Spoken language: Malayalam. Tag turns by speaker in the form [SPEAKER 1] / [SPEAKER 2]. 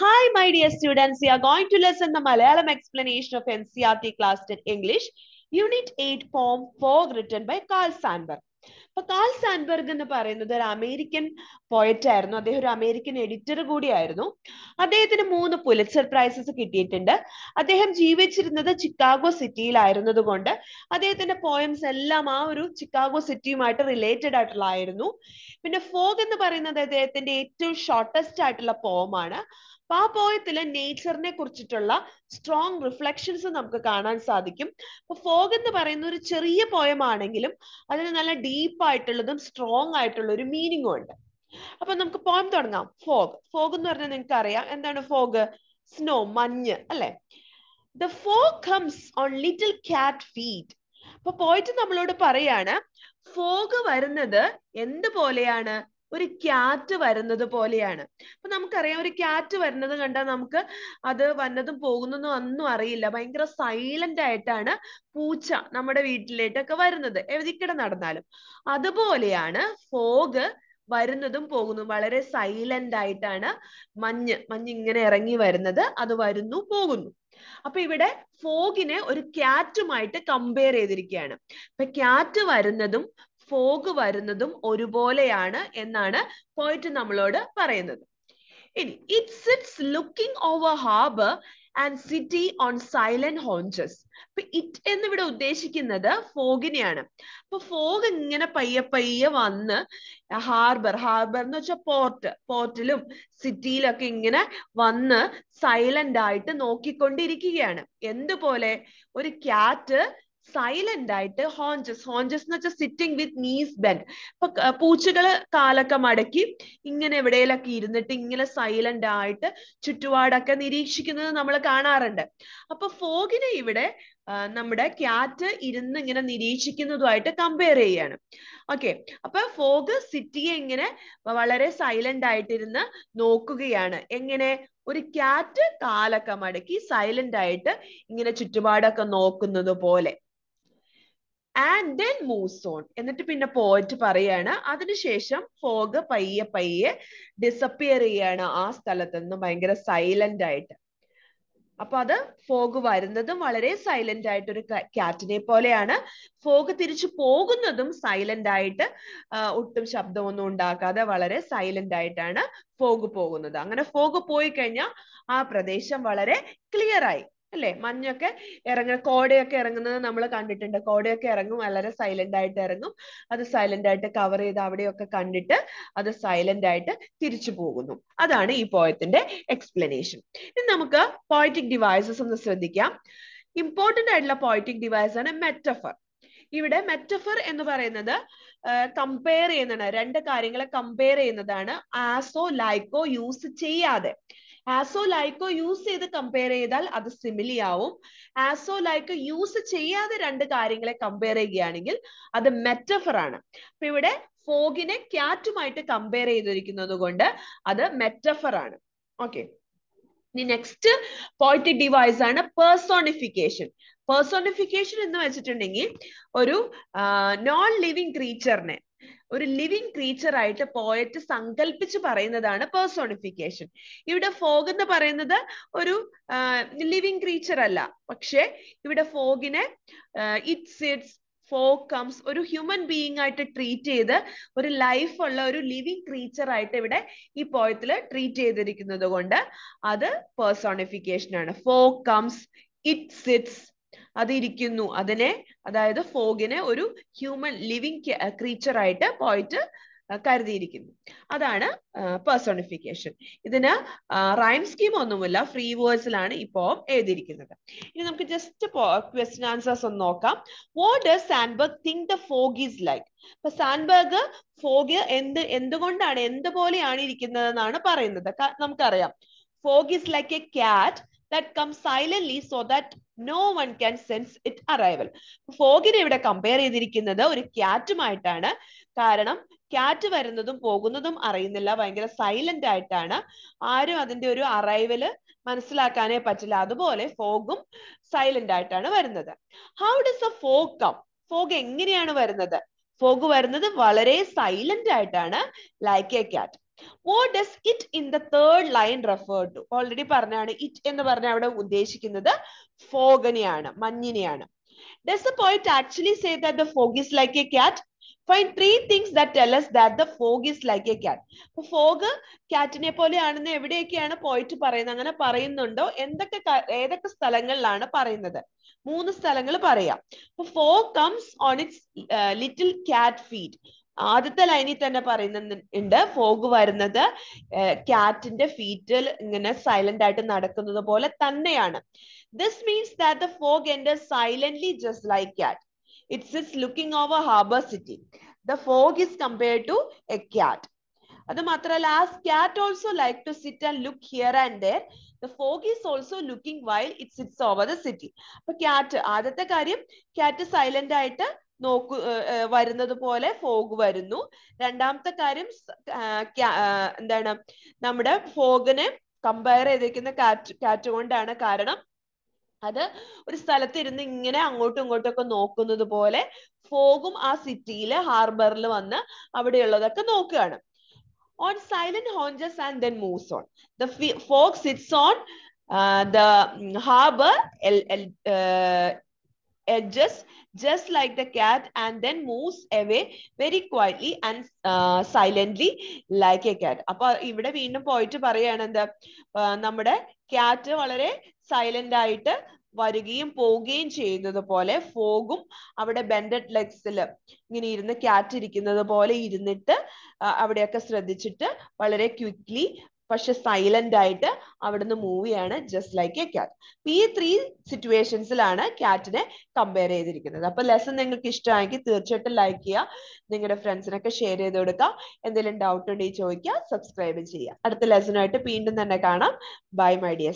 [SPEAKER 1] Hi, my dear students. We are going to listen the Malayalam explanation of NCRT class 10 English, Unit 8, Poem 4, written by Carl Sandburg. അപ്പൊ കാൾ സാൻബർഗ് എന്ന് പറയുന്നത് ഒരു അമേരിക്കൻ പോയറ്റ് ആയിരുന്നു അദ്ദേഹം ഒരു അമേരിക്കൻ എഡിറ്റർ കൂടിയായിരുന്നു അദ്ദേഹത്തിന് മൂന്ന് പുലിച്ചർ പ്രൈസസ് കിട്ടിയിട്ടുണ്ട് അദ്ദേഹം ജീവിച്ചിരുന്നത് ചിക്കാഗോ സിറ്റിയിലായിരുന്നത് കൊണ്ട് അദ്ദേഹത്തിന്റെ പോയംസ് എല്ലാം ആ ഒരു ചിക്കാഗോ സിറ്റിയുമായിട്ട് റിലേറ്റഡ് ആയിട്ടുള്ള ആയിരുന്നു പിന്നെ ഫോഗ് എന്ന് പറയുന്നത് അദ്ദേഹത്തിന്റെ ഏറ്റവും ഷോർട്ടസ്റ്റ് ആയിട്ടുള്ള പോമാണ് അപ്പൊ ആ പോയത്തില് നേച്ചറിനെ കുറിച്ചിട്ടുള്ള സ്ട്രോങ് റിഫ്ലക്ഷൻസ് നമുക്ക് കാണാൻ സാധിക്കും അപ്പൊ ഫോഗ് എന്ന് പറയുന്ന ഒരു ചെറിയ പോയം ആണെങ്കിലും അതിന് നല്ല ഡീപ്പ് ആയിട്ടുള്ളതും സ്ട്രോങ് ആയിട്ടുള്ള ഒരു മീനിങ്ങും ഉണ്ട് അപ്പൊ നമുക്ക് പോയം തുടങ്ങാം ഫോഗ് ഫോഗ് എന്ന് പറഞ്ഞാൽ നിങ്ങൾക്ക് അറിയാം എന്താണ് ഫോഗ് സ്നോ മഞ്ഞ് അല്ലെ the fog comes on little cat feet അപ്പൊ പോയിട്ട് നമ്മളോട് പറയാണ് ഫോഗ് വരുന്നത് എന്ത് പോലെയാണ് ഒരു ക്യാറ്റ് വരുന്നത് പോലെയാണ് അപ്പൊ നമുക്കറിയാം ഒരു ക്യാറ്റ് വരുന്നത് കണ്ടാൽ നമുക്ക് അത് വന്നതും പോകുന്നതും ഒന്നും അറിയില്ല ഭയങ്കര സൈലന്റ് ആയിട്ടാണ് പൂച്ച നമ്മുടെ വീട്ടിലേട്ടൊക്കെ വരുന്നത് എവിടെക്കിടെ നടന്നാലും അതുപോലെയാണ് ഫോഗ് വരുന്നതും പോകുന്നതും വളരെ സൈലന്റ് ആയിട്ടാണ് മഞ്ഞ് മഞ്ഞ് ഇങ്ങനെ ഇറങ്ങി വരുന്നത് അത് വരുന്നു പോകുന്നു അപ്പൊ ഇവിടെ ഫോഗിനെ ഒരു ക്യാറ്റുമായിട്ട് കമ്പയർ ചെയ്തിരിക്കുകയാണ് ഇപ്പൊ ക്യാറ്റ് വരുന്നതും ഫോഗ് വരുന്നതും ഒരുപോലെയാണ് എന്നാണ് പോയിട്ട് നമ്മളോട് പറയുന്നത് ഇനി it sits looking over harbour and city on silent haunches അപ്പൊ ഇറ്റ് എന്നിവിടെ ഉദ്ദേശിക്കുന്നത് ഫോഗിനെയാണ് അപ്പൊ ഫോഗ് ഇങ്ങനെ പയ്യെ പയ്യെ വന്ന് ഹാർബർ ഹാർബർ എന്ന് വെച്ചാൽ പോർട്ട് പോർട്ടിലും സിറ്റിയിലൊക്കെ ഇങ്ങനെ വന്ന് സൈലന്റ് ആയിട്ട് നോക്കിക്കൊണ്ടിരിക്കുകയാണ് എന്തുപോലെ ഒരു ക്യാറ്റ് സൈലന്റ് ആയിട്ട് ഹോഞ്ചസ് ഹോഞ്ചസ് എന്ന് വെച്ചാൽ സിറ്റിംഗ് വിത്ത് നീസ് ബെൻഡ് ഇപ്പൊ പൂച്ചകള് കാലൊക്കെ മടക്കി ഇങ്ങനെ എവിടെയെങ്കിലൊക്കെ ഇരുന്നിട്ട് ഇങ്ങനെ സൈലന്റ് ആയിട്ട് ചുറ്റുപാടൊക്കെ നിരീക്ഷിക്കുന്നത് നമ്മൾ കാണാറുണ്ട് അപ്പൊ ഫോഗിനെ ഇവിടെ നമ്മുടെ ക്യാറ്റ് ഇരുന്ന് ഇങ്ങനെ നിരീക്ഷിക്കുന്നതുമായിട്ട് കമ്പയർ ചെയ്യാണ് ഓക്കെ അപ്പൊ ഫോഗ് സിറ്റിയെ ഇങ്ങനെ വളരെ സൈലന്റ് ആയിട്ടിരുന്ന് നോക്കുകയാണ് എങ്ങനെ ഒരു ക്യാറ്റ് കാലൊക്കെ മടക്കി സൈലന്റ് ആയിട്ട് ഇങ്ങനെ ചുറ്റുപാടൊക്കെ നോക്കുന്നത് പോലെ ആൻഡ് ദെൻ മൂവ്സ് ഓൺ എന്നിട്ട് പിന്നെ പോയിട്ട് പറയാണ് അതിനുശേഷം ഫോഗ് പയ്യെ പയ്യെ ഡിസപ്പിയർ ചെയ്യാണ് ആ സ്ഥലത്ത് നിന്ന് ഭയങ്കര സൈലന്റ് ആയിട്ട് അപ്പൊ അത് ഫോഗ് വരുന്നതും വളരെ സൈലന്റ് ആയിട്ട് ഒരു കാറ്റിനെ പോലെയാണ് ഫോഗ് തിരിച്ചു പോകുന്നതും സൈലന്റ് ആയിട്ട് ഒട്ടും ശബ്ദമൊന്നും ഉണ്ടാക്കാതെ വളരെ സൈലന്റ് ആയിട്ടാണ് ഫോഗ് പോകുന്നത് അങ്ങനെ ഫോഗ് പോയി കഴിഞ്ഞാൽ ആ പ്രദേശം വളരെ ക്ലിയർ ആയി അല്ലെ മഞ്ഞൊക്കെ ഇറങ്ങുന്ന കോടയൊക്കെ ഇറങ്ങുന്നത് നമ്മൾ കണ്ടിട്ടുണ്ട് കോടയൊക്കെ ഇറങ്ങും വളരെ സൈലന്റ് ആയിട്ട് ഇറങ്ങും അത് സൈലന്റ് ആയിട്ട് കവർ ചെയ്ത് അവിടെയൊക്കെ കണ്ടിട്ട് അത് സൈലന്റ് ആയിട്ട് തിരിച്ചു പോകുന്നു അതാണ് ഈ പോയത്തിന്റെ എക്സ്പ്ലനേഷൻ ഇനി നമുക്ക് പോയറ്റിക് ഡിവൈസസ് ഒന്ന് ശ്രദ്ധിക്കാം ഇമ്പോർട്ടന്റ് ആയിട്ടുള്ള പോയറ്റിക് ഡിവൈസ് ആണ് മെറ്റഫർ ഇവിടെ മെറ്റഫർ എന്ന് പറയുന്നത് കമ്പയർ ചെയ്യുന്നതാണ് രണ്ട് കാര്യങ്ങളെ കമ്പയർ ചെയ്യുന്നതാണ് ആസോ ലൈക്കോ യൂസ് ചെയ്യാതെ ആസോ ലൈക്കോ യൂസ് ചെയ്ത് കമ്പയർ ചെയ്താൽ അത് സിമിലി ആവും ആസോ ലൈക്കോ യൂസ് ചെയ്യാതെ രണ്ട് കാര്യങ്ങളെ കമ്പയർ ചെയ്യുകയാണെങ്കിൽ അത് മെറ്റഫർ ആണ് അപ്പൊ ഇവിടെ ഫോഗിനെ ക്യാറ്റുമായിട്ട് കമ്പയർ ചെയ്തിരിക്കുന്നത് കൊണ്ട് അത് മെറ്റഫർ ആണ് ഓക്കെ ഇനി നെക്സ്റ്റ് പോയിറ്റിക് ഡിവൈസ് ആണ് പേഴ്സോണിഫിക്കേഷൻ പേഴ്സോണിഫിക്കേഷൻ എന്ന് വെച്ചിട്ടുണ്ടെങ്കിൽ ഒരു നോൺ ലിവിങ് ക്രീച്ചറിനെ ഒരു ലിവിങ് ക്രീച്ചർ ആയിട്ട് പോയറ്റ് സങ്കല്പിച്ച് പറയുന്നതാണ് പേഴ്സോണിഫിക്കേഷൻ ഇവിടെ ഫോഗ് എന്ന് പറയുന്നത് ഒരു ലിവിങ് ക്രീച്ചർ അല്ല പക്ഷെ ഇവിടെ ഫോഗിനെ ഇറ്റ്സ് ഇറ്റ്സ് ഫോഗ് കംസ് ഒരു ഹ്യൂമൻ ബീയിങ് ആയിട്ട് ട്രീറ്റ് ചെയ്ത് ഒരു ലൈഫ് ഉള്ള ഒരു ലിവിങ് ക്രീച്ചർ ആയിട്ട് ഇവിടെ ഈ പോയത്തിൽ ട്രീറ്റ് ചെയ്തിരിക്കുന്നത് കൊണ്ട് അത് പേഴ്സോണിഫിക്കേഷൻ ആണ് ഫോഗ് കംസ് ഇറ്റ്സ് അതിരിക്കുന്നു അതിനെ അതായത് ഫോഗിനെ ഒരു ഹ്യൂമൻ ലിവിങ് ക്രീച്ചർ ആയിട്ട് പോയിട്ട് കരുതിയിരിക്കുന്നു അതാണ് പേഴ്സോണിഫിക്കേഷൻ ഇതിന് റൈം സ്കീം ഒന്നുമില്ല ഫ്രീ വേഴ്സിലാണ് ഇപ്പോ എഴുതിയിരിക്കുന്നത് ഇനി നമുക്ക് ജസ്റ്റ് ക്വസ്റ്റ്യൻ ആൻസേഴ്സ് ഒന്ന് നോക്കാം what does Sandburg think the fog is like അപ്പൊ സാൻബർഗ് ഫോഗ് എന്ത് എന്തുകൊണ്ടാണ് എന്ത് പോലെയാണ് ഇരിക്കുന്നത് എന്നാണ് പറയുന്നത് നമുക്കറിയാം fog is like a cat that come silently so that no one can sense it arrival ഫോഗിനെ ഇവിടെ കമ്പയർ ചെയ്തിരിക്കുന്നത് ഒരു ക്യാറ്റുമായിട്ടാണ് കാരണം ക്യാറ്റ് വരുന്നതും പോകുന്നതും അറിയുന്നില്ല ഭയങ്കര സൈലന്റ് ആയിട്ടാണ് ആരും അതിന്റെ ഒരു അറൈവല് മനസ്സിലാക്കാനേ പറ്റില്ല അതുപോലെ ഫോഗും സൈലന്റ് ആയിട്ടാണ് വരുന്നത് how does a fog come fog എങ്ങനെയാണ് വരുന്നത് ഫോഗ് വരുന്നത് വളരെ സൈലന്റ് ആയിട്ടാണ് like a cat what does it in the third line refer to already പറഞ്ഞാണ് ഇറ്റ് എന്ന് പറഞ്ഞ അവിടെ ഉദ്ദേശിക്കുന്നത് ഫോഗനെയാണ് മഞ്ഞിനെയാണ് does a poet actually say that the fog is like a cat find three things that tell us that the fog is like a cat അപ്പൊ ഫോഗ് ക്യാറ്റിനെ പോലെയാണെന്ന് എവിടെയൊക്കെയാണ് പോയിട്ട് പറയുന്നത് അങ്ങനെ പറയുന്നുണ്ടോ എന്തൊക്കെ ഏതൊക്കെ സ്ഥലങ്ങളിലാണ് പറയുന്നത് മൂന്ന് സ്ഥലങ്ങൾ പറയാം fog comes on it's little cat feet ആദ്യത്തെ ലൈനിൽ തന്നെ പറയുന്നുണ്ട് ഫോഗ് വരുന്നത് കാറ്റിന്റെ ഫീറ്റിൽ ഇങ്ങനെ സൈലന്റ് ആയിട്ട് നടക്കുന്നത് പോലെ തന്നെയാണ് this means that the fog enter silently just like cat it's is looking over harbour city the fog is compared to a cat അത് മാത്രല്ല as cat also like to sit and look here and there the fog is also looking while it sits over the city അപ്പൊ ക്യാറ്റ് ആദ്യത്തെ കാര്യം ക്യാറ്റ് സൈലന്റ് ആയിട്ട് നോക്കു വരുന്നത് പോലെ ഫോഗ് വരുന്നു രണ്ടാമത്തെ കാര്യം എന്താണ് നമ്മുടെ ഫോഗിനെ കമ്പയർ ചെയ്തിരിക്കുന്ന കാറ്റ് കാറ്റ് കൊണ്ടാണ് കാരണം അത് ഒരു സ്ഥലത്ത് ഇരുന്ന് ഇങ്ങനെ അങ്ങോട്ടും ഇങ്ങോട്ടും ഒക്കെ നോക്കുന്നത് പോലെ ഫോഗും ആ സിറ്റിയിലെ ഹാർബറിൽ വന്ന് അവിടെയുള്ളതൊക്കെ നോക്കുകയാണ് on silent haunches and then moves on the fog sits on the harbour എൽ edges uh, just like the cat and then moves away very quietly and uh, silently like a cat അപ്പൊ ഇവിടെ വീണ്ടും പോയിട്ട് പറയാണ് എന്താ നമ്മുടെ ക്യാറ്റ് വളരെ സൈലന്റ് ആയിട്ട് വരികയും പോവുകയും ചെയ്യുന്നത് പോലെ ഫോഗും അവിടെ ബെൻഡഡ് ലെഗ്സിൽ ഇങ്ങനെ ഇരുന്ന് ക്യാറ്റ് ഇരിക്കുന്നത് പോലെ ഇരുന്നിട്ട് അവിടെയൊക്കെ ശ്രദ്ധിച്ചിട്ട് വളരെ ക്വിക്ക്ലി പക്ഷെ സൈലന്റ് ആയിട്ട് അവിടുന്ന് മൂവ് ചെയ്യാണ് ജസ്റ്റ് ലൈക്ക് എ ക്യാറ്റ് ഈ ത്രീ സിറ്റുവേഷൻസിലാണ് ക്യാറ്റിനെ കമ്പയർ ചെയ്തിരിക്കുന്നത് അപ്പൊ ലെസൺ നിങ്ങൾക്ക് ഇഷ്ടമായെങ്കിൽ തീർച്ചയായിട്ടും ലൈക്ക് ചെയ്യുക നിങ്ങളുടെ ഫ്രണ്ട്സിനൊക്കെ ഷെയർ ചെയ്ത് കൊടുക്കുക എന്തെങ്കിലും ഡൗട്ട് ഉണ്ടെങ്കിൽ ചോദിക്കുക സബ്സ്ക്രൈബ് ചെയ്യുക അടുത്ത ലെസണായിട്ട് വീണ്ടും തന്നെ കാണാം ബൈ മൈ ഡിയർ